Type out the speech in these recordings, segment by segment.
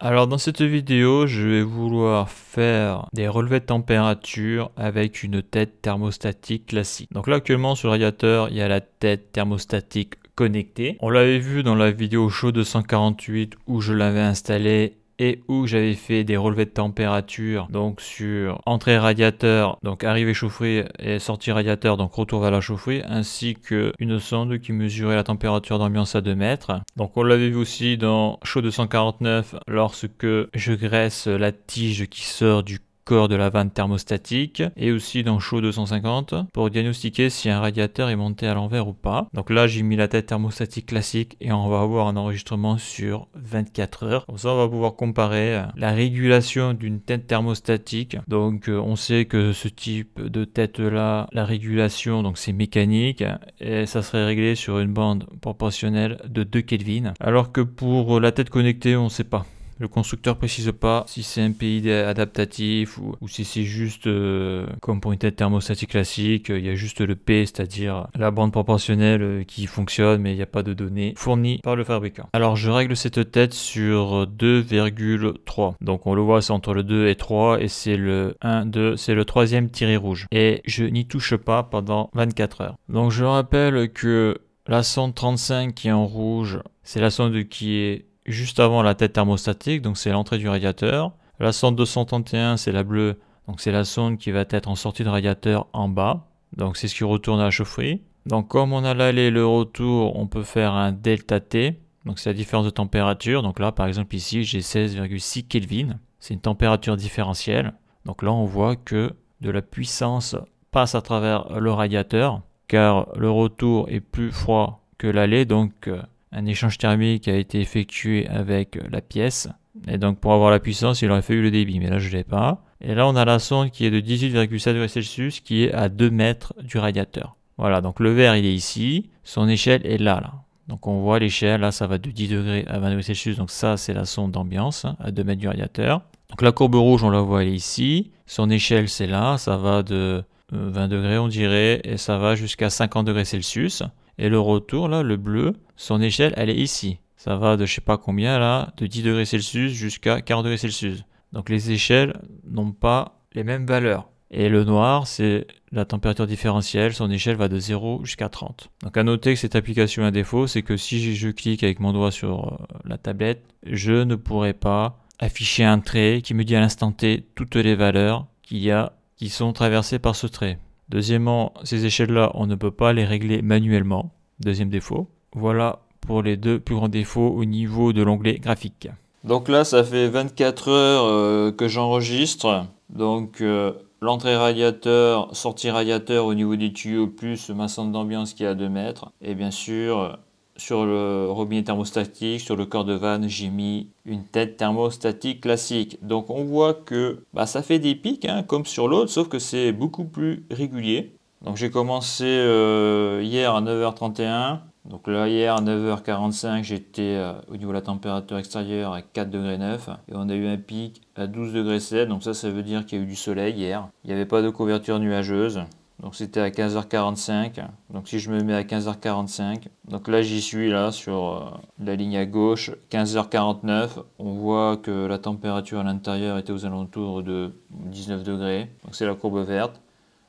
Alors dans cette vidéo, je vais vouloir faire des relevés de température avec une tête thermostatique classique. Donc là actuellement sur le radiateur, il y a la tête thermostatique connectée. On l'avait vu dans la vidéo show 248 où je l'avais installé et où j'avais fait des relevés de température, donc sur entrée radiateur, donc arrivée chauffée et sortie radiateur, donc retour vers la chaufferie, ainsi que une sonde qui mesurait la température d'ambiance à 2 mètres. Donc on l'avait vu aussi dans Chaud 249 lorsque je graisse la tige qui sort du de la vanne thermostatique et aussi dans chaud 250 pour diagnostiquer si un radiateur est monté à l'envers ou pas. Donc là, j'ai mis la tête thermostatique classique et on va avoir un enregistrement sur 24 heures. Comme ça, on va pouvoir comparer euh, la régulation d'une tête thermostatique. Donc, euh, on sait que ce type de tête-là, la régulation, donc c'est mécanique et ça serait réglé sur une bande proportionnelle de 2 Kelvin. Alors que pour la tête connectée, on ne sait pas. Le constructeur précise pas si c'est un PID adaptatif ou, si c'est juste euh, comme pour une tête thermostatique classique, il y a juste le P, c'est-à-dire la bande proportionnelle euh, qui fonctionne, mais il n'y a pas de données fournies par le fabricant. Alors je règle cette tête sur 2,3. Donc on le voit, c'est entre le 2 et 3, et c'est le 1, 2, c'est le troisième tiré rouge. Et je n'y touche pas pendant 24 heures. Donc je rappelle que la sonde 35 qui est en rouge, c'est la sonde qui est juste avant la tête thermostatique, donc c'est l'entrée du radiateur. La sonde 231, c'est la bleue, donc c'est la sonde qui va être en sortie de radiateur en bas. Donc c'est ce qui retourne à la chaufferie. Donc comme on a l'aller et le retour, on peut faire un delta T. Donc c'est la différence de température. Donc là par exemple ici j'ai 16,6 Kelvin. C'est une température différentielle. Donc là on voit que de la puissance passe à travers le radiateur car le retour est plus froid que l'allée, Donc euh, un échange thermique a été effectué avec la pièce. Et donc pour avoir la puissance, il aurait fallu le débit, mais là je ne l'ai pas. Et là on a la sonde qui est de 18,7 degrés Celsius, qui est à 2 mètres du radiateur. Voilà, donc le verre il est ici, son échelle est là, là. Donc on voit l'échelle, là ça va de 10 degrés à 20 degrés Celsius, donc ça c'est la sonde d'ambiance hein, à 2 mètres du radiateur. Donc la courbe rouge on la voit elle est ici, son échelle c'est là, ça va de 20 euh, degrés on dirait, et ça va jusqu'à 50 degrés Celsius. Et le retour, là, le bleu, son échelle, elle est ici. Ça va de je sais pas combien, là, de 10 degrés Celsius jusqu'à 40 degrés Celsius. Donc les échelles n'ont pas les mêmes valeurs. Et le noir, c'est la température différentielle, son échelle va de 0 jusqu'à 30. Donc à noter que cette application a un défaut, c'est que si je clique avec mon doigt sur euh, la tablette, je ne pourrai pas afficher un trait qui me dit à l'instant T toutes les valeurs qu'il y a qui sont traversées par ce trait. Deuxièmement, ces échelles-là, on ne peut pas les régler manuellement. Deuxième défaut. Voilà pour les deux plus grands défauts au niveau de l'onglet graphique. Donc là, ça fait 24 heures euh, que j'enregistre. Donc euh, l'entrée radiateur, sortie radiateur au niveau des tuyaux, plus ma sonde d'ambiance qui est à 2 mètres. Et bien sûr, sur le robinet thermostatique, sur le corps de vanne, j'ai mis une tête thermostatique classique. Donc on voit que bah, ça fait des pics, hein, comme sur l'autre, sauf que c'est beaucoup plus régulier. Donc j'ai commencé euh, hier à 9h31. Donc là, hier à 9h45, j'étais euh, au niveau de la température extérieure à 4 degrés 9 et on a eu un pic à 12 degrés Donc ça, ça veut dire qu'il y a eu du soleil hier. Il n'y avait pas de couverture nuageuse. Donc c'était à 15h45. Donc si je me mets à 15h45, donc là j'y suis là sur euh, la ligne à gauche, 15h49. On voit que la température à l'intérieur était aux alentours de 19 degrés. Donc c'est la courbe verte.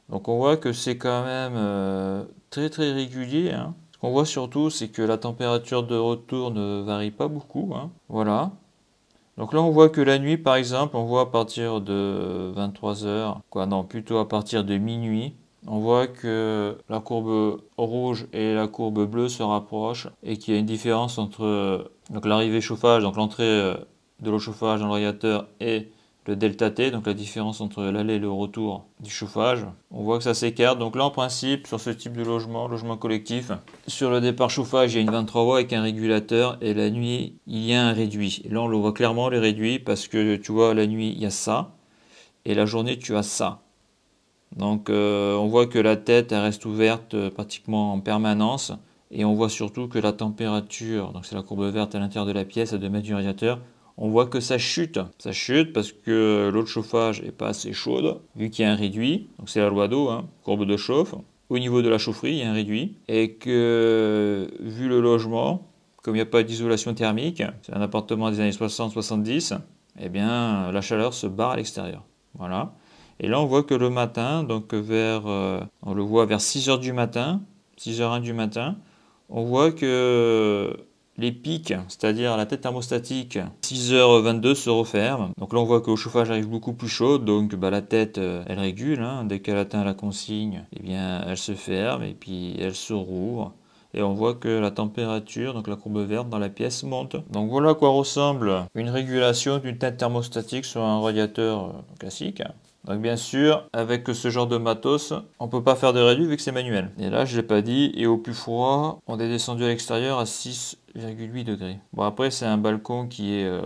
Donc on voit que c'est quand même euh, très très régulier. Hein. Ce qu'on voit surtout c'est que la température de retour ne varie pas beaucoup. Hein. Voilà. Donc là, on voit que la nuit, par exemple, on voit à partir de 23h, quoi, non, plutôt à partir de minuit, on voit que la courbe rouge et la courbe bleue se rapprochent et qu'il y a une différence entre l'arrivée chauffage, donc l'entrée euh, de l'eau chauffage dans le radiateur et le delta T, donc la différence entre l'aller et le retour du chauffage. On voit que ça s'écarte. Donc là, en principe, sur ce type de logement, logement collectif, sur le départ chauffage, il y a une 23 voies avec un régulateur et la nuit, il y a un réduit. là, on le voit clairement, le réduit, parce que tu vois, la nuit, il y a ça. Et la journée, tu as ça. Donc euh, on voit que la tête reste ouverte euh, pratiquement en permanence et on voit surtout que la température, donc c'est la courbe verte à l'intérieur de la pièce à 2 mètres du radiateur, on voit que ça chute. Ça chute parce que l'eau de chauffage n'est pas assez chaude vu qu'il y a un réduit, donc c'est la loi d'eau, hein, courbe de chauffe. Au niveau de la chaufferie, il y a un réduit et que vu le logement, comme il n'y a pas d'isolation thermique, c'est un appartement des années 60-70, eh bien la chaleur se barre à l'extérieur. Voilà. Et là, on voit que le matin, donc vers, euh, on le voit vers 6h du matin, 6 h 01 du matin, on voit que les pics, c'est-à-dire la tête thermostatique, 6h22 se referme. Donc là, on voit que le chauffage arrive beaucoup plus chaud, donc bah, la tête, euh, elle régule. Hein. Dès qu'elle atteint la consigne, et eh bien, elle se ferme et puis elle se rouvre et on voit que la température, donc la courbe verte dans la pièce monte. Donc voilà à quoi ressemble une régulation d'une tête thermostatique sur un radiateur euh, classique. Donc bien sûr, avec ce genre de matos, on ne peut pas faire de réduit vu que c'est manuel. Et là, je ne l'ai pas dit, et au plus froid, on est descendu à l'extérieur à 6,8 degrés. Bon après, c'est un balcon qui est euh,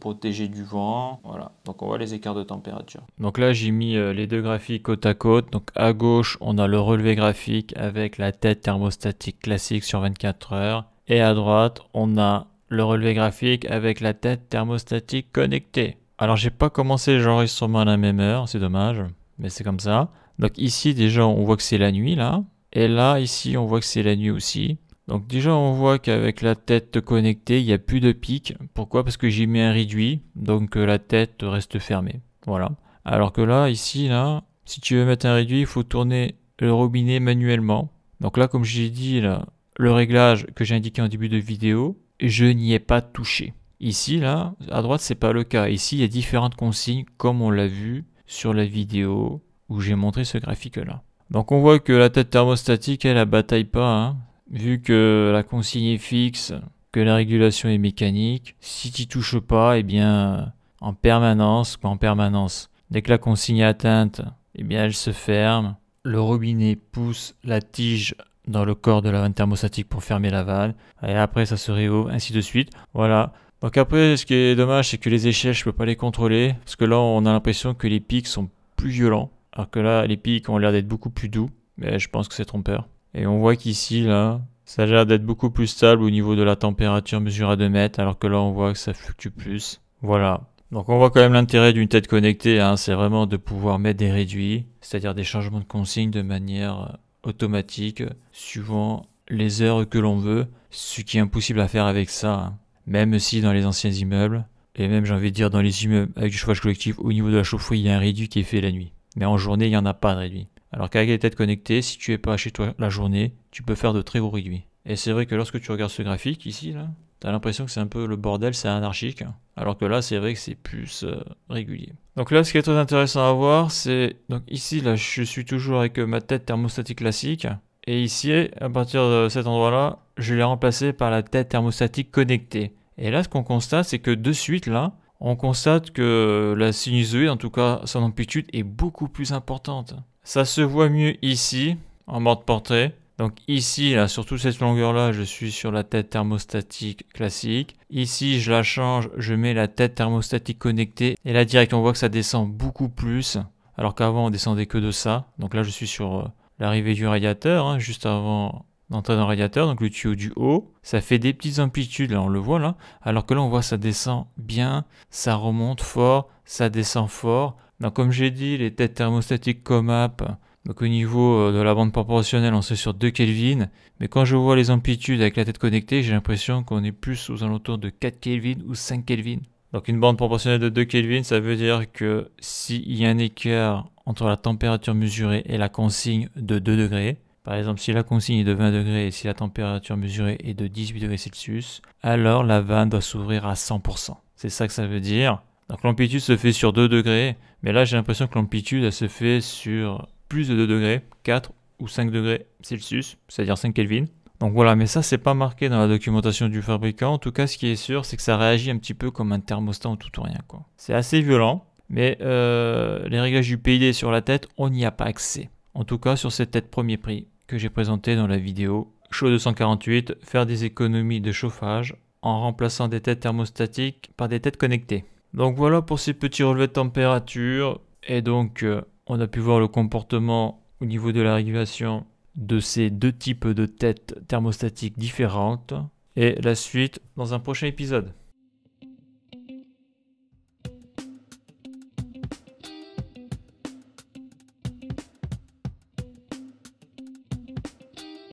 protégé du vent, voilà. Donc on voit les écarts de température. Donc là, j'ai mis euh, les deux graphiques côte à côte. Donc à gauche, on a le relevé graphique avec la tête thermostatique classique sur 24 heures. Et à droite, on a le relevé graphique avec la tête thermostatique connectée. Alors j'ai pas commencé les enregistrements à la même heure, c'est dommage, mais c'est comme ça. Donc ici déjà on voit que c'est la nuit là, et là ici on voit que c'est la nuit aussi. Donc déjà on voit qu'avec la tête connectée il n'y a plus de pic. Pourquoi Parce que j'ai mis un réduit, donc euh, la tête reste fermée. Voilà. Alors que là ici là, si tu veux mettre un réduit il faut tourner le robinet manuellement. Donc là comme j'ai dit là, le réglage que j'ai indiqué en début de vidéo, je n'y ai pas touché. Ici, là, à droite, c'est pas le cas. Ici, il y a différentes consignes, comme on l'a vu sur la vidéo où j'ai montré ce graphique-là. Donc on voit que la tête thermostatique, elle, la bataille pas. Hein. Vu que la consigne est fixe, que la régulation est mécanique, si tu touches pas, eh bien, en permanence, en permanence, dès que la consigne est atteinte, eh bien, elle se ferme. Le robinet pousse la tige dans le corps de la vanne thermostatique pour fermer la vanne. Et après, ça se réouvre, ainsi de suite. Voilà, donc après, ce qui est dommage, c'est que les échelles, je peux pas les contrôler. Parce que là, on a l'impression que les pics sont plus violents. Alors que là, les pics ont l'air d'être beaucoup plus doux. Mais je pense que c'est trompeur. Et on voit qu'ici, là, ça a l'air d'être beaucoup plus stable au niveau de la température mesurée à 2 mètres. Alors que là, on voit que ça fluctue plus. Voilà. Donc on voit quand même l'intérêt d'une tête connectée. Hein, c'est vraiment de pouvoir mettre des réduits. C'est-à-dire des changements de consignes de manière euh, automatique. Suivant les heures que l'on veut. Ce qui est impossible à faire avec ça. Hein même si dans les anciens immeubles, et même j'ai envie de dire dans les immeubles avec du chauffage collectif, au niveau de la chaufferie, il y a un réduit qui est fait la nuit. Mais en journée, il n'y en a pas de réduit. Alors qu'avec les têtes connectées, si tu es pas chez toi la journée, tu peux faire de très gros réduits. Et c'est vrai que lorsque tu regardes ce graphique ici, là, t'as l'impression que c'est un peu le bordel, c'est anarchique. Alors que là, c'est vrai que c'est plus euh, régulier. Donc là, ce qui est très intéressant à voir, c'est... Donc ici, là, je suis toujours avec euh, ma tête thermostatique classique. Et ici, à partir de cet endroit-là, je l'ai remplacé par la tête thermostatique connectée. Et là, ce qu'on constate, c'est que de suite, là, on constate que la sinusoïde, en tout cas son amplitude, est beaucoup plus importante. Ça se voit mieux ici, en mode portrait. Donc ici, là, sur toute cette longueur-là, je suis sur la tête thermostatique classique. Ici, je la change, je mets la tête thermostatique connectée. Et là, direct, on voit que ça descend beaucoup plus. Alors qu'avant, on descendait que de ça. Donc là, je suis sur euh, l'arrivée du radiateur, hein, juste avant d'entrer dans le radiateur, donc le tuyau du haut. Ça fait des petites amplitudes, là on le voit là, alors que là on voit ça descend bien, ça remonte fort, ça descend fort. Donc comme j'ai dit, les têtes thermostatiques app, donc au niveau euh, de la bande proportionnelle, on sait sur 2 Kelvin, mais quand je vois les amplitudes avec la tête connectée, j'ai l'impression qu'on est plus aux alentours de 4 Kelvin ou 5 Kelvin. Donc une bande proportionnelle de 2 Kelvin, ça veut dire que s'il y a un écart entre la température mesurée et la consigne de 2 degrés. Par exemple, si la consigne est de 20 degrés et si la température mesurée est de 18 degrés Celsius, alors la vanne doit s'ouvrir à 100%. C'est ça que ça veut dire. Donc l'amplitude se fait sur 2 degrés, mais là j'ai l'impression que l'amplitude elle se fait sur plus de 2 degrés, 4 ou 5 degrés Celsius, c'est-à-dire 5 Kelvin. Donc voilà, mais ça c'est pas marqué dans la documentation du fabricant. En tout cas, ce qui est sûr, c'est que ça réagit un petit peu comme un thermostat ou tout ou rien quoi. C'est assez violent, mais euh, les réglages du PID sur la tête, on n'y a pas accès. En tout cas, sur cette tête premier prix que j'ai présentée dans la vidéo Chaud 248, faire des économies de chauffage en remplaçant des têtes thermostatiques par des têtes connectées. Donc voilà pour ces petits relevés de température. Et donc, euh, on a pu voir le comportement au niveau de la régulation de ces deux types de têtes thermostatiques différentes. Et la suite dans un prochain épisode.